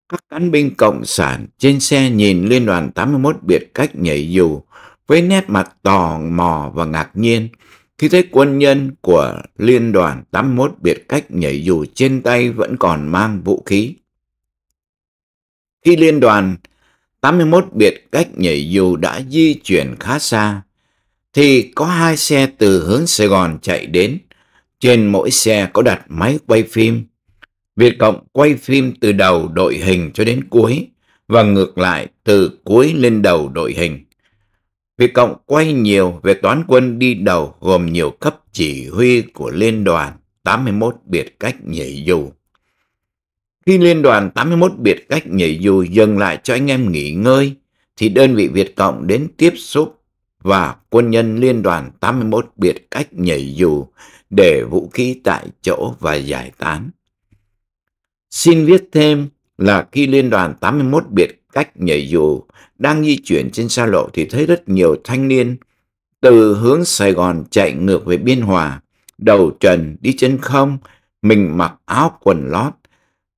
Các cán binh Cộng sản trên xe nhìn Liên đoàn 81 biệt cách nhảy dù với nét mặt tò mò và ngạc nhiên khi thấy quân nhân của Liên đoàn 81 biệt cách nhảy dù trên tay vẫn còn mang vũ khí. Khi Liên đoàn 81 biệt cách nhảy dù đã di chuyển khá xa, thì có hai xe từ hướng Sài Gòn chạy đến. Trên mỗi xe có đặt máy quay phim. Việt Cộng quay phim từ đầu đội hình cho đến cuối và ngược lại từ cuối lên đầu đội hình. Việt Cộng quay nhiều về toán quân đi đầu gồm nhiều cấp chỉ huy của Liên đoàn 81 biệt cách nhảy dù. Khi Liên đoàn 81 biệt cách nhảy dù dừng lại cho anh em nghỉ ngơi, thì đơn vị Việt Cộng đến tiếp xúc và quân nhân liên đoàn 81 biệt cách nhảy dù để vũ khí tại chỗ và giải tán. Xin viết thêm là khi liên đoàn 81 biệt cách nhảy dù đang di chuyển trên xa lộ thì thấy rất nhiều thanh niên từ hướng Sài Gòn chạy ngược về Biên Hòa, đầu trần đi trên không, mình mặc áo quần lót,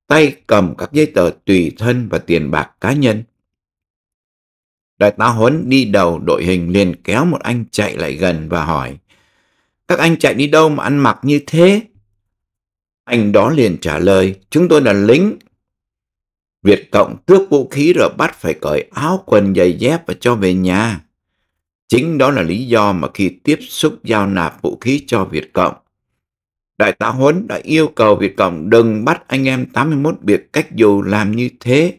tay cầm các giấy tờ tùy thân và tiền bạc cá nhân. Đại tá Huấn đi đầu đội hình liền kéo một anh chạy lại gần và hỏi Các anh chạy đi đâu mà ăn mặc như thế? Anh đó liền trả lời Chúng tôi là lính Việt Cộng tước vũ khí rồi bắt phải cởi áo quần giày dép và cho về nhà. Chính đó là lý do mà khi tiếp xúc giao nạp vũ khí cho Việt Cộng, Đại tá Huấn đã yêu cầu Việt Cộng đừng bắt anh em 81 biệt cách dù làm như thế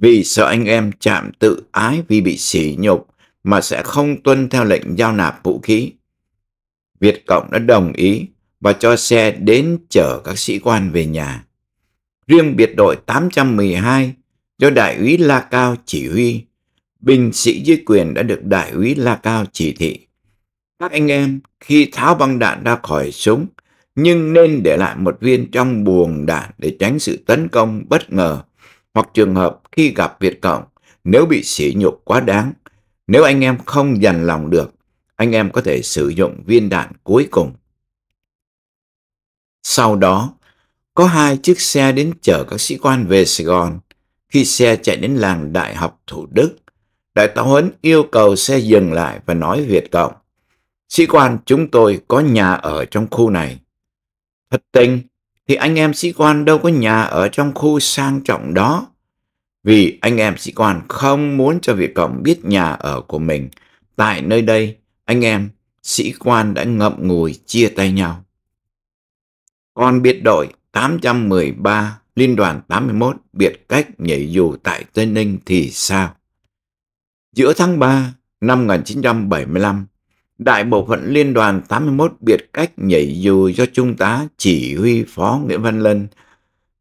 vì sợ anh em chạm tự ái vì bị sỉ nhục mà sẽ không tuân theo lệnh giao nạp vũ khí. Việt Cộng đã đồng ý và cho xe đến chở các sĩ quan về nhà. Riêng biệt đội 812 do Đại úy La Cao chỉ huy, binh sĩ dưới quyền đã được Đại úy La Cao chỉ thị. Các anh em khi tháo băng đạn ra khỏi súng nhưng nên để lại một viên trong buồng đạn để tránh sự tấn công bất ngờ hoặc trường hợp khi gặp Việt Cộng nếu bị sỉ nhục quá đáng. Nếu anh em không dằn lòng được, anh em có thể sử dụng viên đạn cuối cùng. Sau đó, có hai chiếc xe đến chở các sĩ quan về Sài Gòn. Khi xe chạy đến làng Đại học Thủ Đức, Đại tá Huấn yêu cầu xe dừng lại và nói Việt Cộng. Sĩ quan chúng tôi có nhà ở trong khu này. Thật tình, thì anh em sĩ quan đâu có nhà ở trong khu sang trọng đó. Vì anh em sĩ quan không muốn cho Việt Cộng biết nhà ở của mình. Tại nơi đây, anh em sĩ quan đã ngậm ngùi chia tay nhau. Còn biệt đội 813 Liên đoàn 81 biệt cách nhảy dù tại Tây Ninh thì sao? Giữa tháng 3 năm 1975, đại bộ phận liên đoàn 81 biệt cách nhảy dù do trung tá chỉ huy phó Nguyễn Văn Lân.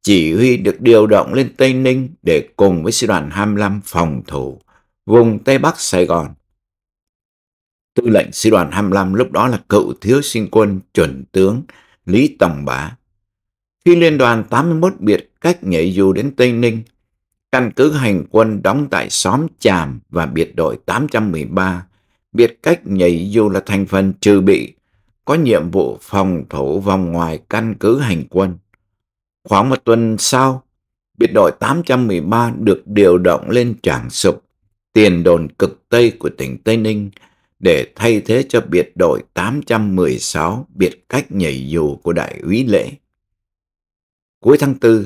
Chỉ huy được điều động lên Tây Ninh để cùng với sư đoàn 25 phòng thủ vùng Tây Bắc Sài Gòn. Tư lệnh sư đoàn 25 lúc đó là cựu thiếu sinh quân chuẩn tướng Lý Tổng Bá. Khi liên đoàn 81 biệt cách nhảy dù đến Tây Ninh, căn cứ hành quân đóng tại xóm Tràm và biệt đội 813 biết cách nhảy dù là thành phần trừ bị, có nhiệm vụ phòng thủ vòng ngoài căn cứ hành quân. Khoảng một tuần sau, biệt đội 813 được điều động lên Trảng Sục, tiền đồn cực Tây của tỉnh Tây Ninh, để thay thế cho biệt đội 816 biệt cách nhảy dù của đại úy lễ. Cuối tháng 4,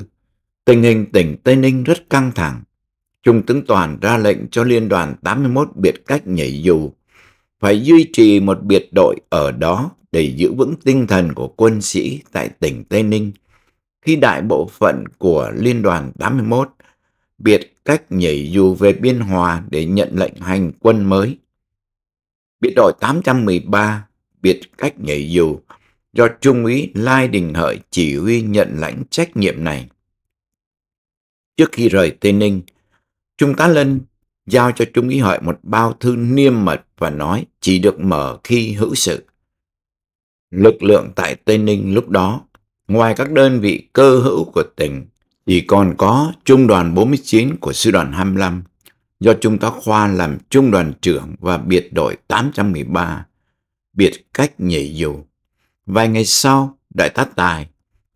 tình hình tỉnh Tây Ninh rất căng thẳng. Trung tướng Toàn ra lệnh cho Liên đoàn 81 biệt cách nhảy dù phải duy trì một biệt đội ở đó để giữ vững tinh thần của quân sĩ tại tỉnh Tây Ninh. Khi đại bộ phận của Liên đoàn 81 biệt cách nhảy dù về Biên Hòa để nhận lệnh hành quân mới. Biệt đội 813 biệt cách nhảy dù do Trung úy Lai Đình Hợi chỉ huy nhận lãnh trách nhiệm này. Trước khi rời Tây Ninh, Trung tá Lân giao cho Trung ý Hợi một bao thư niêm mật và nói chỉ được mở khi hữu sự. Lực lượng tại Tây Ninh lúc đó, ngoài các đơn vị cơ hữu của tỉnh, thì còn có Trung đoàn 49 của Sư đoàn 25, do Trung tá Khoa làm Trung đoàn trưởng và biệt đội 813, biệt cách nhảy dù. Vài ngày sau, Đại tá Tài,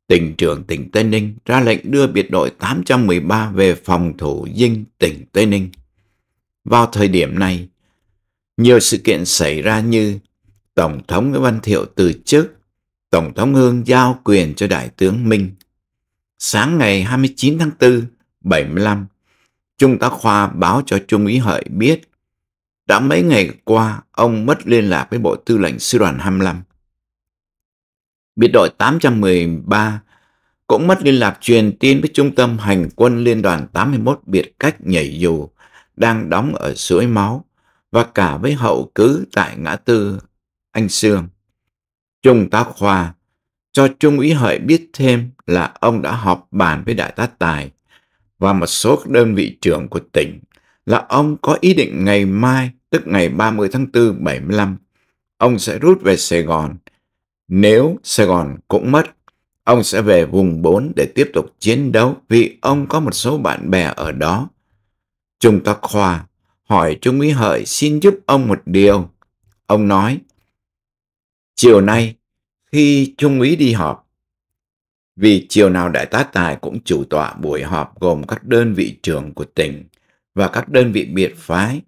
tỉnh trưởng tỉnh Tây Ninh ra lệnh đưa biệt đội 813 về phòng thủ dinh tỉnh Tây Ninh vào thời điểm này, nhiều sự kiện xảy ra như Tổng thống Nguyễn Văn Thiệu từ chức, Tổng thống Hương giao quyền cho Đại tướng Minh. Sáng ngày 29 tháng 4, 75, Trung tá Khoa báo cho Trung úy Hợi biết đã mấy ngày qua ông mất liên lạc với Bộ Tư lệnh Sư đoàn 25. Biệt đội 813 cũng mất liên lạc truyền tin với Trung tâm Hành quân Liên đoàn 81 biệt cách nhảy dù đang đóng ở suối máu và cả với hậu cứ tại ngã tư Anh Sương. Trung tá Khoa cho Trung úy Hợi biết thêm là ông đã họp bàn với Đại tá Tài và một số các đơn vị trưởng của tỉnh là ông có ý định ngày mai, tức ngày 30 tháng 4, 75, ông sẽ rút về Sài Gòn. Nếu Sài Gòn cũng mất, ông sẽ về vùng 4 để tiếp tục chiến đấu vì ông có một số bạn bè ở đó Trung tá Khoa hỏi Trung úy Hợi xin giúp ông một điều. Ông nói, chiều nay khi Trung úy đi họp, vì chiều nào Đại tá Tài cũng chủ tọa buổi họp gồm các đơn vị trưởng của tỉnh và các đơn vị biệt phái.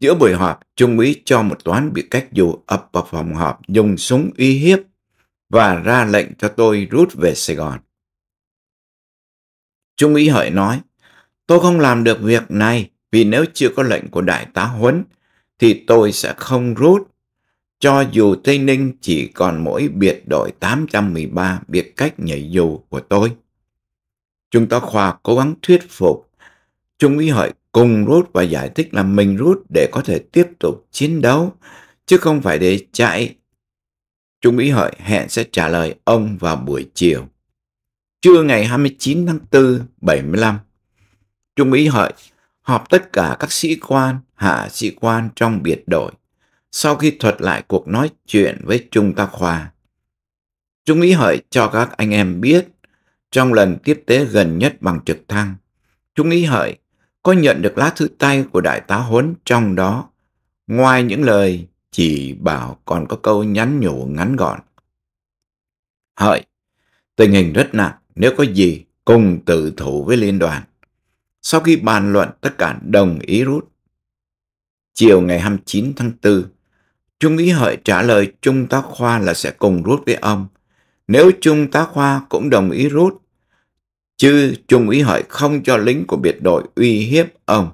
Giữa buổi họp, Trung úy cho một toán bị cách dù ập vào phòng họp dùng súng uy hiếp và ra lệnh cho tôi rút về Sài Gòn. Trung úy Hợi nói, Tôi không làm được việc này vì nếu chưa có lệnh của đại tá Huấn thì tôi sẽ không rút. Cho dù Tây Ninh chỉ còn mỗi biệt đội 813 biệt cách nhảy dù của tôi. Chúng ta Khoa cố gắng thuyết phục. Chúng úy hỏi cùng rút và giải thích là mình rút để có thể tiếp tục chiến đấu, chứ không phải để chạy. Chúng úy hỏi hẹn sẽ trả lời ông vào buổi chiều. Trưa ngày 29 tháng 4, 75, Trung úy Hợi họp tất cả các sĩ quan, hạ sĩ quan trong biệt đội sau khi thuật lại cuộc nói chuyện với Trung tá Khoa. Trung úy Hợi cho các anh em biết trong lần tiếp tế gần nhất bằng trực thăng, Trung úy Hợi có nhận được lá thư tay của đại tá Huấn trong đó. Ngoài những lời chỉ bảo còn có câu nhắn nhủ ngắn gọn. Hợi, tình hình rất nặng, nếu có gì cùng tự thủ với liên đoàn. Sau khi bàn luận tất cả đồng ý rút. Chiều ngày 29 tháng 4, Trung úy Hợi trả lời Trung tá Khoa là sẽ cùng rút với ông. Nếu Trung tá Khoa cũng đồng ý rút, chứ Trung úy Hợi không cho lính của biệt đội uy hiếp ông.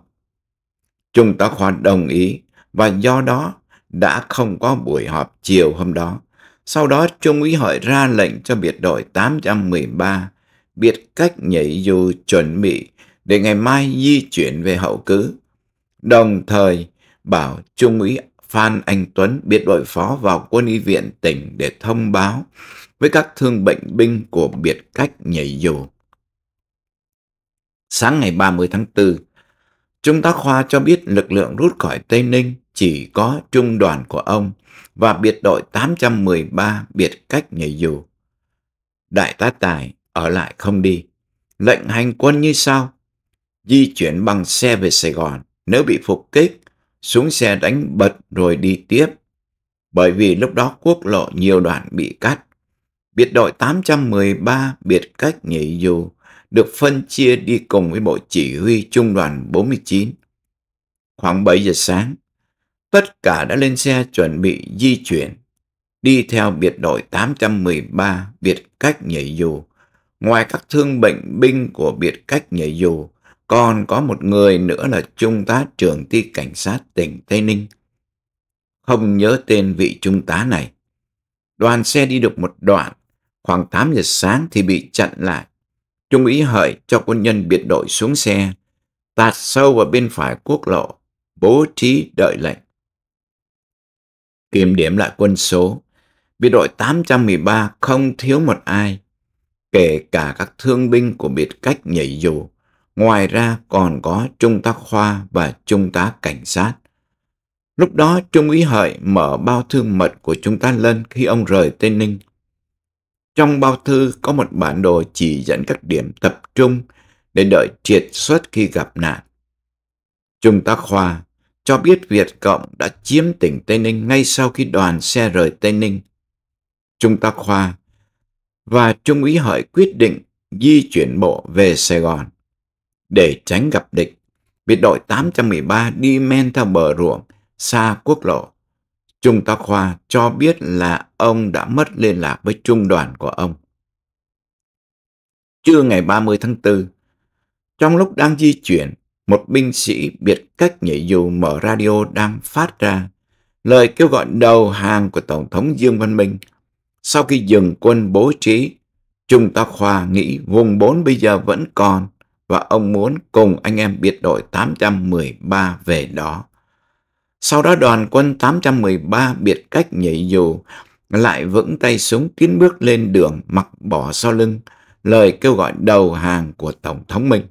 Trung tá Khoa đồng ý và do đó đã không có buổi họp chiều hôm đó. Sau đó Trung úy Hợi ra lệnh cho biệt đội 813 biệt cách nhảy dù chuẩn bị để ngày mai di chuyển về hậu cứ. Đồng thời bảo Trung úy Phan Anh Tuấn biệt đội phó vào quân y viện tỉnh để thông báo với các thương bệnh binh của biệt cách nhảy dù. Sáng ngày 30 tháng 4, Trung tá Khoa cho biết lực lượng rút khỏi Tây Ninh chỉ có trung đoàn của ông và biệt đội 813 biệt cách nhảy dù. Đại tá Tài ở lại không đi. Lệnh hành quân như sau di chuyển bằng xe về Sài Gòn. Nếu bị phục kích, xuống xe đánh bật rồi đi tiếp. Bởi vì lúc đó quốc lộ nhiều đoạn bị cắt. Biệt đội 813 biệt cách nhảy dù được phân chia đi cùng với bộ chỉ huy trung đoàn 49. Khoảng 7 giờ sáng, tất cả đã lên xe chuẩn bị di chuyển, đi theo biệt đội 813 biệt cách nhảy dù. Ngoài các thương bệnh binh của biệt cách nhảy dù, còn có một người nữa là Trung tá trưởng ty cảnh sát tỉnh Tây Ninh. Không nhớ tên vị Trung tá này. Đoàn xe đi được một đoạn, khoảng 8 giờ sáng thì bị chặn lại. Trung úy hợi cho quân nhân biệt đội xuống xe, tạt sâu vào bên phải quốc lộ, bố trí đợi lệnh. Kiểm điểm lại quân số, biệt đội 813 không thiếu một ai, kể cả các thương binh của biệt cách nhảy dù Ngoài ra còn có Trung tá Khoa và Trung tá Cảnh sát. Lúc đó Trung úy Hợi mở bao thư mật của Trung tá Lân khi ông rời Tây Ninh. Trong bao thư có một bản đồ chỉ dẫn các điểm tập trung để đợi triệt xuất khi gặp nạn. Trung tá Khoa cho biết Việt Cộng đã chiếm tỉnh Tây Ninh ngay sau khi đoàn xe rời Tây Ninh. Trung tá Khoa và Trung úy Hợi quyết định di chuyển bộ về Sài Gòn để tránh gặp địch. Biệt đội 813 đi men theo bờ ruộng, xa quốc lộ. Trung tá Khoa cho biết là ông đã mất liên lạc với trung đoàn của ông. Trưa ngày 30 tháng 4, trong lúc đang di chuyển, một binh sĩ biệt cách nhảy dù mở radio đang phát ra lời kêu gọi đầu hàng của Tổng thống Dương Văn Minh. Sau khi dừng quân bố trí, Trung tá Khoa nghĩ vùng 4 bây giờ vẫn còn và ông muốn cùng anh em biệt đội 813 về đó. Sau đó đoàn quân 813 biệt cách nhảy dù, lại vững tay súng tiến bước lên đường mặc bỏ sau lưng, lời kêu gọi đầu hàng của Tổng thống Minh.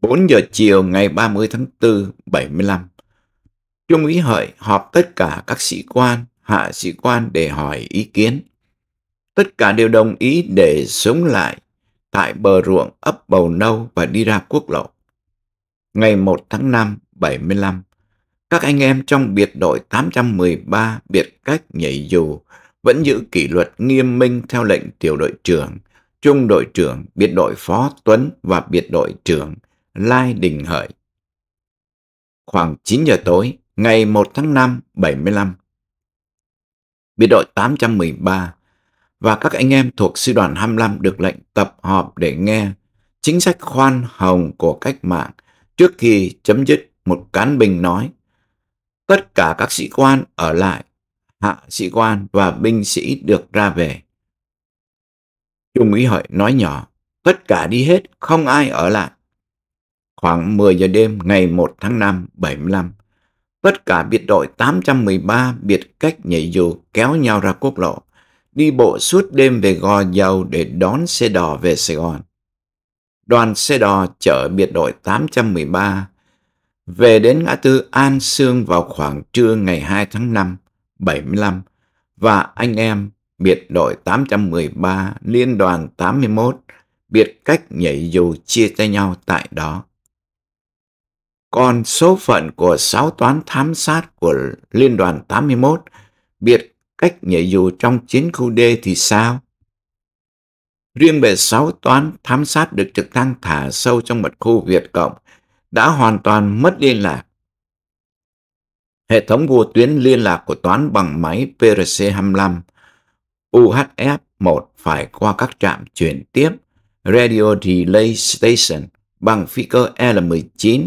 4 giờ chiều ngày 30 tháng 4, 75, Trung úy Hợi họp tất cả các sĩ quan, hạ sĩ quan để hỏi ý kiến. Tất cả đều đồng ý để sống lại tại bờ ruộng ấp Bầu Nâu và đi ra quốc lộ. Ngày 1 tháng 5, 75, các anh em trong biệt đội 813 biệt cách nhảy dù vẫn giữ kỷ luật nghiêm minh theo lệnh tiểu đội trưởng, trung đội trưởng, biệt đội phó Tuấn và biệt đội trưởng Lai Đình Hợi. Khoảng 9 giờ tối, ngày 1 tháng 5, 75, biệt đội 813 và các anh em thuộc sư đoàn 25 được lệnh tập họp để nghe chính sách khoan hồng của cách mạng trước khi chấm dứt một cán bình nói. Tất cả các sĩ quan ở lại, hạ sĩ quan và binh sĩ được ra về. Trung úy Hợi nói nhỏ, tất cả đi hết, không ai ở lại. Khoảng 10 giờ đêm ngày 1 tháng 5, 75, tất cả biệt đội 813 biệt cách nhảy dù kéo nhau ra quốc lộ đi bộ suốt đêm về Gò Dầu để đón xe đò về Sài Gòn. Đoàn xe đò chở biệt đội 813 về đến ngã tư An Sương vào khoảng trưa ngày 2 tháng 5, 75 và anh em biệt đội 813 liên đoàn 81 biệt cách nhảy dù chia tay nhau tại đó. Còn số phận của sáu toán thám sát của Liên đoàn 81 biệt cách nhảy dù trong chiến khu D thì sao? Riêng về sáu toán thám sát được trực thăng thả sâu trong mật khu Việt Cộng đã hoàn toàn mất liên lạc. Hệ thống vô tuyến liên lạc của toán bằng máy PRC-25 UHF-1 phải qua các trạm chuyển tiếp Radio Relay Station bằng phi cơ L-19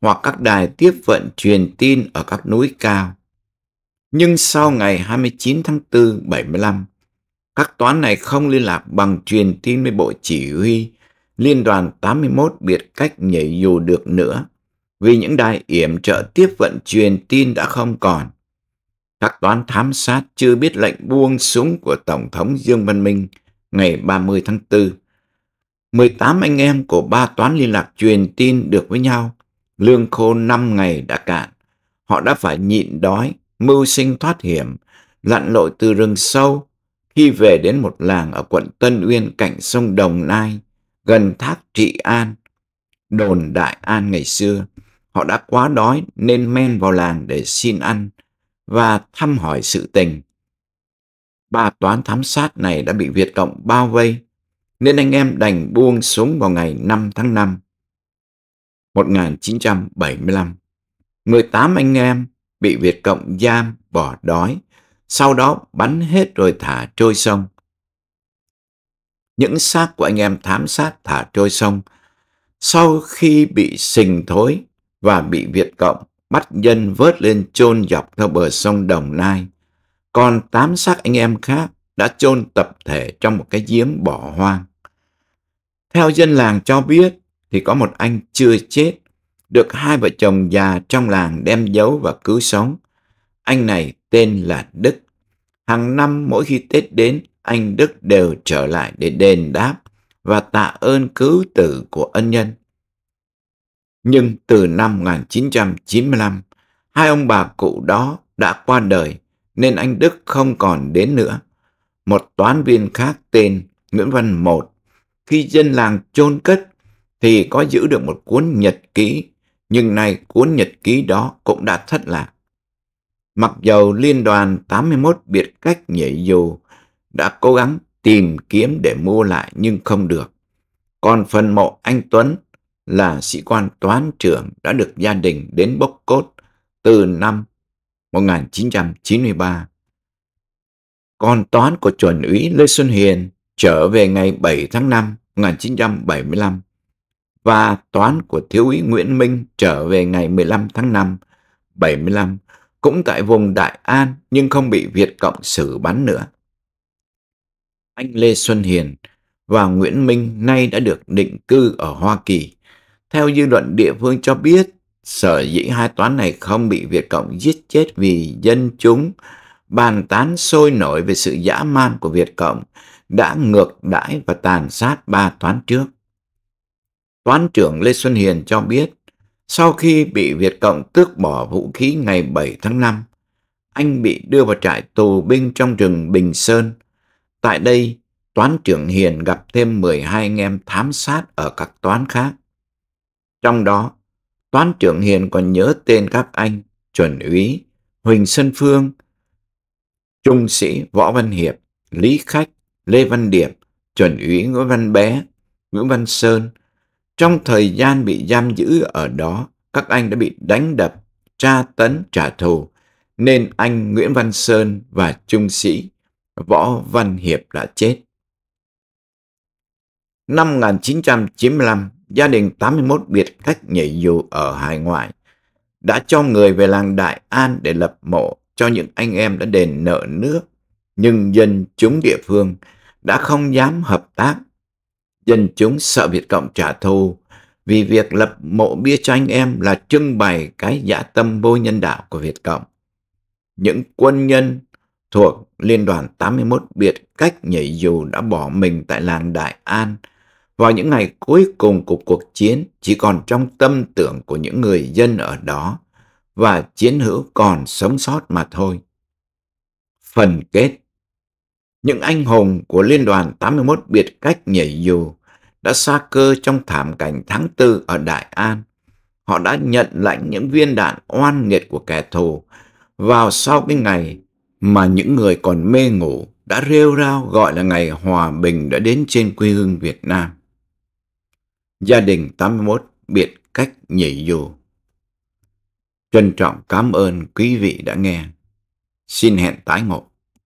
hoặc các đài tiếp vận truyền tin ở các núi cao. Nhưng sau ngày 29 tháng 4, 75, các toán này không liên lạc bằng truyền tin với Bộ Chỉ huy Liên đoàn 81 biệt cách nhảy dù được nữa vì những đài yểm trợ tiếp vận truyền tin đã không còn. Các toán thám sát chưa biết lệnh buông súng của Tổng thống Dương Văn Minh ngày 30 tháng 4. 18 anh em của ba toán liên lạc truyền tin được với nhau. Lương khô 5 ngày đã cạn. Họ đã phải nhịn đói, mưu sinh thoát hiểm, lặn lội từ rừng sâu, khi về đến một làng ở quận Tân Uyên cạnh sông Đồng Nai, gần thác Trị An, đồn Đại An ngày xưa. Họ đã quá đói nên men vào làng để xin ăn và thăm hỏi sự tình. Ba toán thám sát này đã bị Việt Cộng bao vây, nên anh em đành buông súng vào ngày 5 tháng 5, 1975. 18 anh em bị Việt Cộng giam, bỏ đói, sau đó bắn hết rồi thả trôi sông. Những xác của anh em thám sát thả trôi sông, sau khi bị sình thối và bị Việt Cộng bắt dân vớt lên chôn dọc theo bờ sông Đồng Nai, còn tám xác anh em khác đã chôn tập thể trong một cái giếng bỏ hoang. Theo dân làng cho biết thì có một anh chưa chết được hai vợ chồng già trong làng đem giấu và cứu sống. Anh này tên là Đức. Hàng năm mỗi khi Tết đến, anh Đức đều trở lại để đền đáp và tạ ơn cứu tử của ân nhân. Nhưng từ năm 1995, hai ông bà cụ đó đã qua đời nên anh Đức không còn đến nữa. Một toán viên khác tên Nguyễn Văn Một, khi dân làng chôn cất thì có giữ được một cuốn nhật ký nhưng nay cuốn nhật ký đó cũng đã thất lạc. Mặc dầu liên đoàn 81 biệt cách nhảy dù đã cố gắng tìm kiếm để mua lại nhưng không được. Còn phần mộ anh Tuấn là sĩ quan toán trưởng đã được gia đình đến bốc cốt từ năm 1993. Còn toán của chuẩn úy Lê Xuân Hiền trở về ngày 7 tháng 5 1975 và toán của thiếu úy Nguyễn Minh trở về ngày 15 tháng 5, 75, cũng tại vùng Đại An nhưng không bị Việt Cộng xử bắn nữa. Anh Lê Xuân Hiền và Nguyễn Minh nay đã được định cư ở Hoa Kỳ. Theo dư luận địa phương cho biết, sở dĩ hai toán này không bị Việt Cộng giết chết vì dân chúng bàn tán sôi nổi về sự dã man của Việt Cộng đã ngược đãi và tàn sát ba toán trước. Toán trưởng Lê Xuân Hiền cho biết, sau khi bị Việt Cộng tước bỏ vũ khí ngày 7 tháng 5, anh bị đưa vào trại tù binh trong rừng Bình Sơn. Tại đây, toán trưởng Hiền gặp thêm 12 anh em thám sát ở các toán khác. Trong đó, toán trưởng Hiền còn nhớ tên các anh Chuẩn úy, Huỳnh Sơn Phương, Trung sĩ Võ Văn Hiệp, Lý Khách, Lê Văn Điệp, Chuẩn úy Nguyễn Văn Bé, Nguyễn Văn Sơn, trong thời gian bị giam giữ ở đó, các anh đã bị đánh đập, tra tấn trả thù, nên anh Nguyễn Văn Sơn và trung sĩ Võ Văn Hiệp đã chết. Năm 1995, gia đình 81 biệt cách nhảy dù ở hải ngoại đã cho người về làng Đại An để lập mộ cho những anh em đã đền nợ nước. Nhưng dân chúng địa phương đã không dám hợp tác dân chúng sợ Việt Cộng trả thù vì việc lập mộ bia cho anh em là trưng bày cái dạ tâm vô nhân đạo của Việt Cộng. Những quân nhân thuộc Liên đoàn 81 biệt cách nhảy dù đã bỏ mình tại làng Đại An vào những ngày cuối cùng của cuộc chiến chỉ còn trong tâm tưởng của những người dân ở đó và chiến hữu còn sống sót mà thôi. Phần kết Những anh hùng của Liên đoàn 81 biệt cách nhảy dù đã xa cơ trong thảm cảnh tháng tư ở Đại An. Họ đã nhận lãnh những viên đạn oan nghiệt của kẻ thù vào sau cái ngày mà những người còn mê ngủ đã rêu rao gọi là ngày hòa bình đã đến trên quê hương Việt Nam. Gia đình 81 biệt cách nhảy dù. Trân trọng cảm ơn quý vị đã nghe. Xin hẹn tái ngộ.